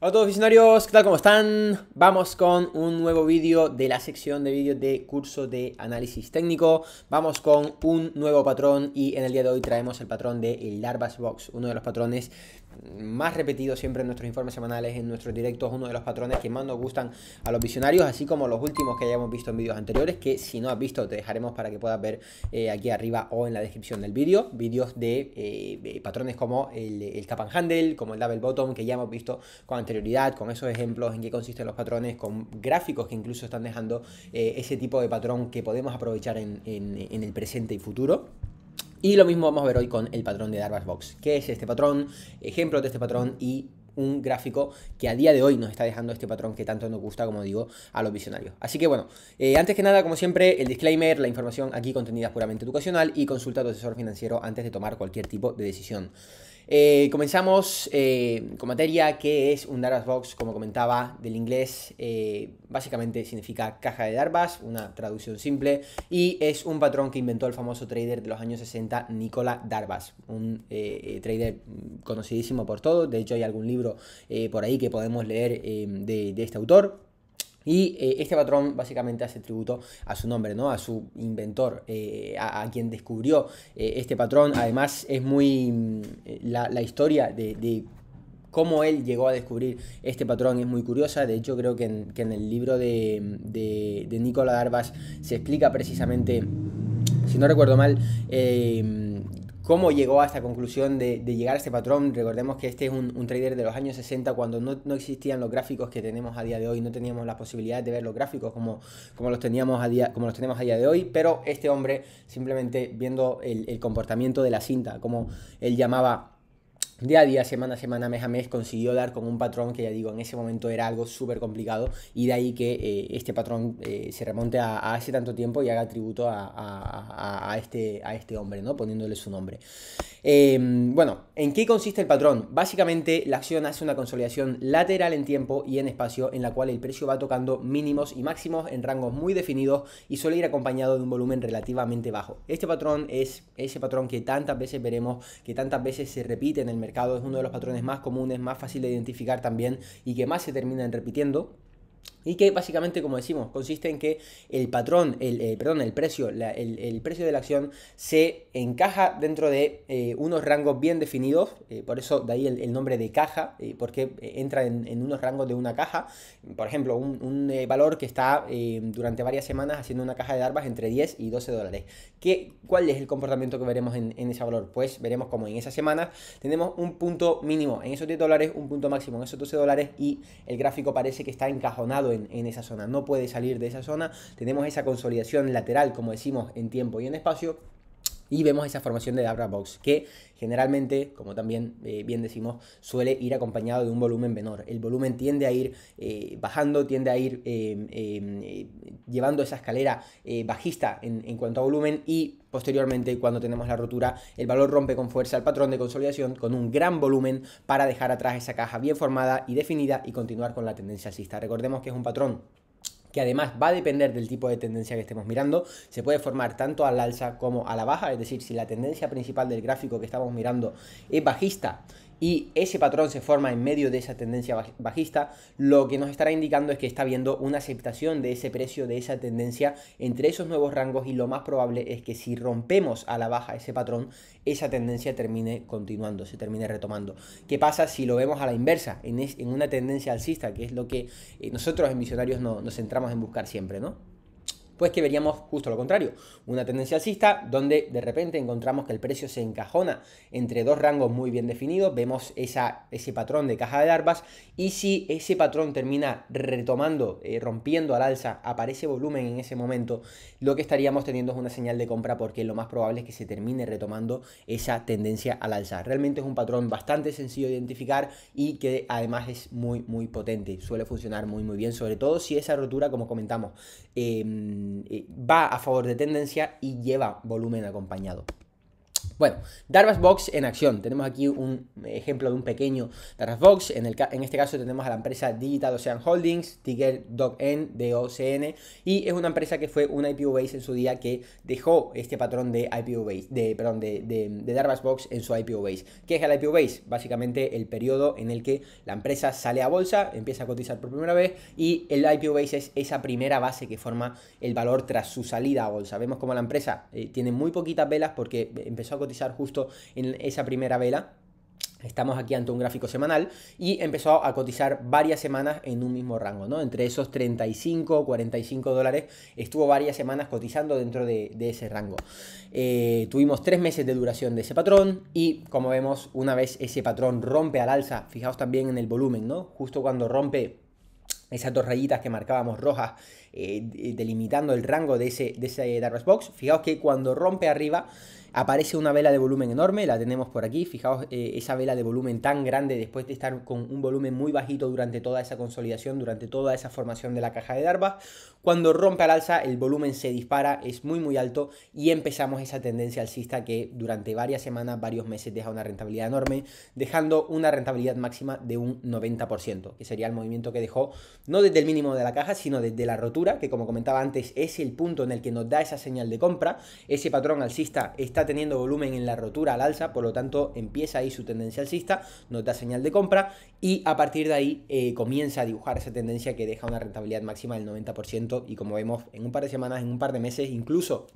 Hola a todos visionarios, ¿qué tal? ¿Cómo están? Vamos con un nuevo vídeo de la sección de vídeos de curso de análisis técnico. Vamos con un nuevo patrón y en el día de hoy traemos el patrón de Larvas Box, uno de los patrones más repetido siempre en nuestros informes semanales, en nuestros directos, uno de los patrones que más nos gustan a los visionarios, así como los últimos que hayamos visto en vídeos anteriores, que si no has visto te dejaremos para que puedas ver eh, aquí arriba o en la descripción del vídeo, vídeos de eh, patrones como el, el cap and handle, como el double bottom, que ya hemos visto con anterioridad, con esos ejemplos en qué consisten los patrones, con gráficos que incluso están dejando eh, ese tipo de patrón que podemos aprovechar en el presente y futuro. Y lo mismo vamos a ver hoy con el patrón de darvas Box. ¿Qué es este patrón? Ejemplos de este patrón y un gráfico que a día de hoy nos está dejando este patrón que tanto nos gusta, como digo, a los visionarios. Así que bueno, eh, antes que nada, como siempre, el disclaimer, la información aquí contenida es puramente educacional y consulta a tu asesor financiero antes de tomar cualquier tipo de decisión. Eh, comenzamos eh, con materia que es un Darvas Box, como comentaba, del inglés. Eh, básicamente significa caja de Darbas, una traducción simple. Y es un patrón que inventó el famoso trader de los años 60, Nicola Darvas, Un trader conocidísimo por todo. De hecho, hay algún libro por ahí que podemos leer de este autor. Y eh, este patrón básicamente hace tributo a su nombre, ¿no? A su inventor, eh, a, quien descubrió eh, este patrón. Además, es muy. Mm, la, historia de, cómo él llegó a descubrir este patrón es muy curiosa. De hecho, creo que en, el libro de, de, Nicola Darvas se explica precisamente, si no recuerdo mal, cómo llegó a esta conclusión de, llegar a este patrón. Recordemos que este es un, trader de los años 60 cuando no, existían los gráficos que tenemos a día de hoy, no teníamos la posibilidad de ver los gráficos como, como, los, teníamos a día, como los tenemos a día de hoy, pero este hombre simplemente viendo el comportamiento de la cinta, como él llamaba día a día, semana a semana, mes a mes, consiguió dar con un patrón que ya digo, en ese momento era algo súper complicado y de ahí que eh, este patrón eh, se remonte a, hace tanto tiempo y haga tributo a, este, a este hombre, ¿no? Poniéndole su nombre. Em, bueno, ¿en qué consiste el patrón? Básicamente la acción hace una consolidación lateral en tiempo y en espacio en la cual el precio va tocando mínimos y máximos en rangos muy definidos y suele ir acompañado de un volumen relativamente bajo. Este patrón es ese patrón que tantas veces veremos, que tantas veces se repite en el mercado, es uno de los patrones más comunes, más fácil de identificar también y que más se terminan repitiendo y que básicamente, como decimos, consiste en que el patrón, el, eh, perdón, el precio, el, precio de la acción se encaja dentro de eh, unos rangos bien definidos, eh, por eso de ahí el, nombre de caja, porque entra en, unos rangos de una caja. Por ejemplo, un, valor que está durante varias semanas haciendo una caja de armas entre 10 y 12 dólares. ¿Qué, ¿Cuál es el comportamiento que veremos en, en ese valor? Pues veremos como en esa semana tenemos un punto mínimo en esos 10 dólares, un punto máximo en esos 12 dólares y el gráfico parece que está encajonado en, esa zona, no puede salir de esa zona. Tenemos esa consolidación lateral, como decimos, en tiempo y en espacio. Y vemos esa formación de abra Box, que generalmente, como también eh, bien decimos, suele ir acompañado de un volumen menor. El volumen tiende a ir eh, bajando, tiende a ir eh, llevando esa escalera bajista en, en, cuanto a volumen y posteriormente cuando tenemos la rotura, el valor rompe con fuerza el patrón de consolidación con un gran volumen para dejar atrás esa caja bien formada y definida y continuar con la tendencia alcista. Recordemos que es un patrón además va a depender del tipo de tendencia que estemos mirando, se puede formar tanto a la alza como a la baja, es decir, si la tendencia principal del gráfico que estamos mirando es bajista y ese patrón se forma en medio de esa tendencia bajista, lo que nos estará indicando es que está habiendo una aceptación de ese precio, de esa tendencia entre esos nuevos rangos y lo más probable es que si rompemos a la baja ese patrón, esa tendencia termine continuando, se termine retomando. ¿Qué pasa si lo vemos a la inversa, en, una tendencia alcista, que es lo que eh, nosotros en Misionarios no, nos centramos en buscar siempre, ¿no? pues que veríamos justo lo contrario, una tendencia alcista donde de repente encontramos que el precio se encajona entre dos rangos muy bien definidos, vemos esa, ese patrón de caja de larvas y si ese patrón termina retomando, eh, rompiendo al alza, aparece volumen en ese momento, lo que estaríamos teniendo es una señal de compra porque lo más probable es que se termine retomando esa tendencia al alza. Realmente es un patrón bastante sencillo de identificar y que además es muy muy potente, suele funcionar muy muy bien, sobre todo si esa rotura como comentamos em, eh, va a favor de tendencia y lleva volumen acompañado. Bueno, Darvas Box en acción. Tenemos aquí un ejemplo de un pequeño Darvas Box. En, el, en este caso tenemos a la empresa Digital Ocean Holdings, Tiger DocN de OCN. Y es una empresa que fue una IPO base en su día que dejó este patrón de IPO base, de, perdón, de, Darvas Box en su IPO base. ¿Qué es el IPO base? Básicamente el periodo en el que la empresa sale a bolsa, empieza a cotizar por primera vez y el IPO base es esa primera base que forma el valor tras su salida a bolsa. Vemos como la empresa eh, tiene muy poquitas velas porque empezó a cotizar justo en esa primera vela. Estamos aquí ante un gráfico semanal y empezó a cotizar varias semanas en un mismo rango, ¿no? Entre esos 35, 45 dólares, estuvo varias semanas cotizando dentro de, ese rango. Eh, tuvimos tres meses de duración de ese patrón y como vemos, una vez ese patrón rompe al alza, fijaos también en el volumen, ¿no? Justo cuando rompe esas dos rayitas que marcábamos rojas eh, delimitando el rango de ese, de ese Darkness Box, fijaos que cuando rompe arriba Aparece una vela de volumen enorme, la tenemos por aquí. Fijaos eh, esa vela de volumen tan grande después de estar con un volumen muy bajito durante toda esa consolidación, durante toda esa formación de la caja de Darbas. Cuando rompe al alza, el volumen se dispara, es muy muy alto y empezamos esa tendencia alcista que durante varias semanas, varios meses deja una rentabilidad enorme, dejando una rentabilidad máxima de un 90%, que sería el movimiento que dejó no desde el mínimo de la caja, sino desde la rotura, que como comentaba antes es el punto en el que nos da esa señal de compra. Ese patrón alcista está teniendo volumen en la rotura al alza, por lo tanto empieza ahí su tendencia alcista, nos da señal de compra y a partir de ahí eh, comienza a dibujar esa tendencia que deja una rentabilidad máxima del 90% y como vemos en un par de semanas, en un par de meses, incluso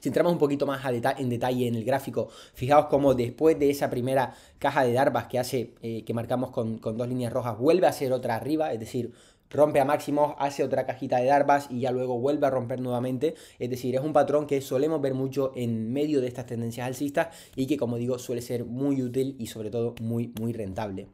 si entramos un poquito más en detalle en el gráfico, fijaos cómo después de esa primera caja de darbas que hace, eh, que marcamos con, dos líneas rojas, vuelve a ser otra arriba, es decir, rompe a máximos, hace otra cajita de darbas y ya luego vuelve a romper nuevamente. Es decir, es un patrón que solemos ver mucho en medio de estas tendencias alcistas y que como digo suele ser muy útil y sobre todo muy muy rentable.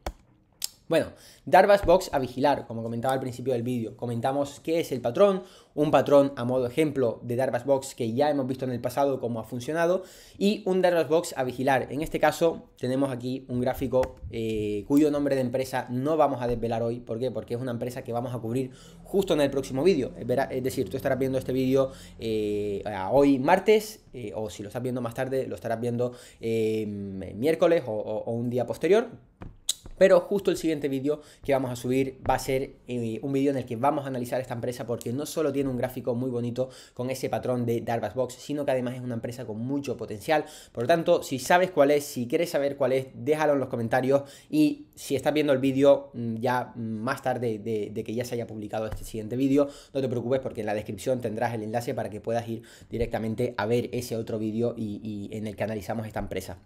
Bueno, Darvas Box a vigilar, como comentaba al principio del vídeo. Comentamos qué es el patrón, un patrón a modo ejemplo de Darvas Box que ya hemos visto en el pasado cómo ha funcionado y un Darvas Box a vigilar. En este caso tenemos aquí un gráfico eh, cuyo nombre de empresa no vamos a desvelar hoy. ¿Por qué? Porque es una empresa que vamos a cubrir justo en el próximo vídeo. Eh, es decir, tú estarás viendo este vídeo eh, hoy martes o si lo estás viendo más tarde lo estarás viendo miércoles o un día posterior. Pero justo el siguiente vídeo que vamos a subir va a ser eh, un vídeo en el que vamos a analizar esta empresa porque no solo tiene un gráfico muy bonito con ese patrón de Darvas Box, sino que además es una empresa con mucho potencial. Por lo tanto, si sabes cuál es, si quieres saber cuál es, déjalo en los comentarios y si estás viendo el vídeo mm, ya mm, más tarde de, que ya se haya publicado este siguiente vídeo, no te preocupes porque en la descripción tendrás el enlace para que puedas ir directamente a ver ese otro vídeo y en el que analizamos esta empresa.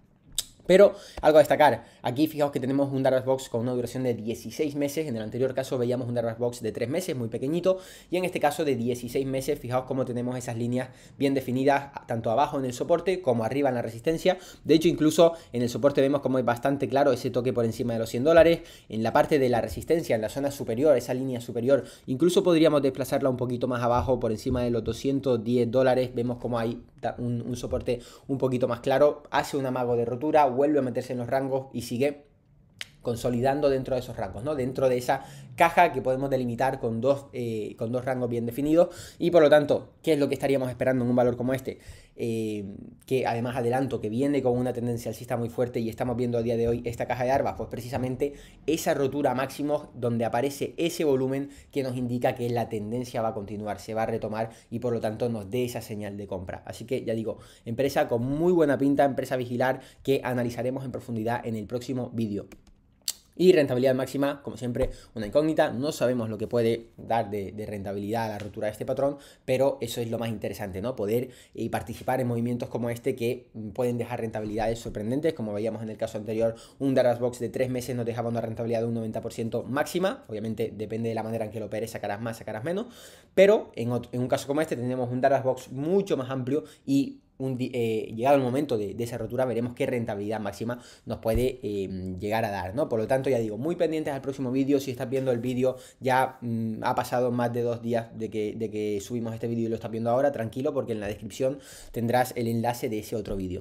Pero algo a destacar, aquí fijaos que tenemos un Dark Box con una duración de 16 meses, en el anterior caso veíamos un Dark Box de 3 meses, muy pequeñito, y en este caso de 16 meses, fijaos cómo tenemos esas líneas bien definidas, tanto abajo en el soporte como arriba en la resistencia, de hecho incluso en el soporte vemos como es bastante claro ese toque por encima de los 100 dólares, en la parte de la resistencia, en la zona superior, esa línea superior, incluso podríamos desplazarla un poquito más abajo, por encima de los 210 dólares, vemos como hay un, un soporte un poquito más claro, hace un amago de rotura, vuelve a meterse en los rangos y sigue consolidando dentro de esos rangos, ¿no? Dentro de esa caja que podemos delimitar con dos, eh, con dos rangos bien definidos. Y por lo tanto, ¿qué es lo que estaríamos esperando en un valor como este? Eh, que además adelanto que viene con una tendencia alcista muy fuerte y estamos viendo a día de hoy esta caja de arbas, pues precisamente esa rotura máximo donde aparece ese volumen que nos indica que la tendencia va a continuar, se va a retomar y por lo tanto nos dé esa señal de compra. Así que ya digo, empresa con muy buena pinta, empresa vigilar que analizaremos en profundidad en el próximo vídeo. Y rentabilidad máxima, como siempre, una incógnita. No sabemos lo que puede dar de, rentabilidad a la ruptura de este patrón, pero eso es lo más interesante, ¿no? Poder eh, participar en movimientos como este que mm, pueden dejar rentabilidades sorprendentes. Como veíamos en el caso anterior, un Darras Box de 3 meses nos dejaba una rentabilidad de un 90% máxima. Obviamente depende de la manera en que lo operes, sacarás más, sacarás menos. Pero en, un caso como este tenemos un Darras Box mucho más amplio y eh, llegado el momento de, esa rotura, veremos qué rentabilidad máxima nos puede em, llegar a dar, ¿no? Por lo tanto, ya digo, muy pendientes al próximo vídeo. Si estás viendo el vídeo, ya mm, ha pasado más de dos días de que, de que subimos este vídeo y lo estás viendo ahora, tranquilo, porque en la descripción tendrás el enlace de ese otro vídeo.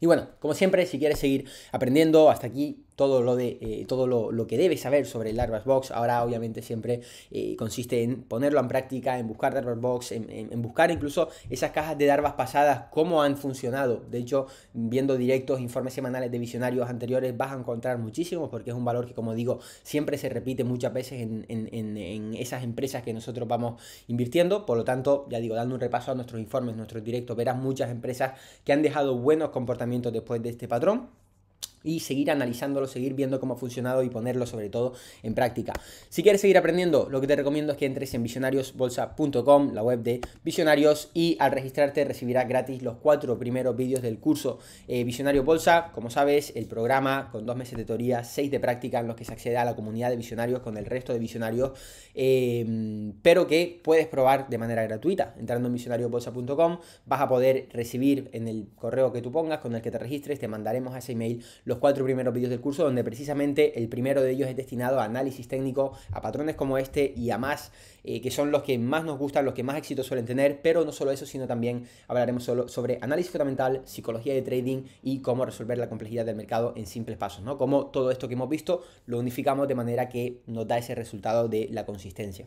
Y bueno, como siempre, si quieres seguir aprendiendo, hasta aquí todo lo, de, eh, todo lo, que debes saber sobre el Darkbass Box. Ahora, obviamente, siempre eh, consiste en ponerlo en práctica, en buscar Darkbass Box, en, buscar incluso esas cajas de darbas pasadas, cómo han funcionado. De hecho, viendo directos, informes semanales de visionarios anteriores, vas a encontrar muchísimos, porque es un valor que, como digo, siempre se repite muchas veces en, en esas empresas que nosotros vamos invirtiendo. Por lo tanto, ya digo, dando un repaso a nuestros informes, nuestros directos, verás muchas empresas que han dejado buenos comportamientos después de este patrón y seguir analizándolo, seguir viendo cómo ha funcionado y ponerlo sobre todo en práctica. Si quieres seguir aprendiendo, lo que te recomiendo es que entres en visionariosbolsa.com, la web de Visionarios, y al registrarte recibirás gratis los cuatro primeros vídeos del curso eh, Visionario Bolsa. Como sabes, el programa con dos meses de teoría, seis de práctica, en los que se accede a la comunidad de visionarios con el resto de visionarios, em, pero que puedes probar de manera gratuita. Entrando en visionariosbolsa.com. vas a poder recibir en el correo que tú pongas, con el que te registres, te mandaremos a ese email los cuatro primeros vídeos del curso, donde precisamente el primero de ellos es destinado a análisis técnico, a patrones como este y a más, eh, que son los que más nos gustan, los que más éxito suelen tener, pero no solo eso, sino también hablaremos solo sobre análisis fundamental, psicología de trading y cómo resolver la complejidad del mercado en simples pasos, ¿no? Cómo todo esto que hemos visto lo unificamos de manera que nos da ese resultado de la consistencia.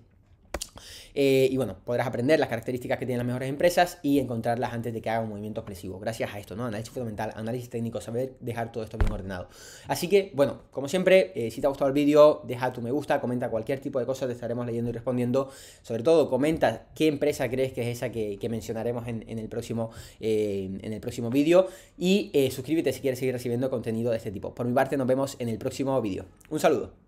Eh, y bueno, podrás aprender las características que tienen las mejores empresas y encontrarlas antes de que haga un movimiento expresivo. Gracias a esto, ¿no? Análisis fundamental, análisis técnico, saber dejar todo esto bien ordenado. Así que, bueno, como siempre, eh, si te ha gustado el vídeo, deja tu me gusta, comenta cualquier tipo de cosas, te estaremos leyendo y respondiendo. Sobre todo, comenta qué empresa crees que es esa que, mencionaremos en, el próximo, eh, en el próximo vídeo. Y suscríbete si quieres seguir recibiendo contenido de este tipo. Por mi parte, nos vemos en el próximo vídeo. Un saludo.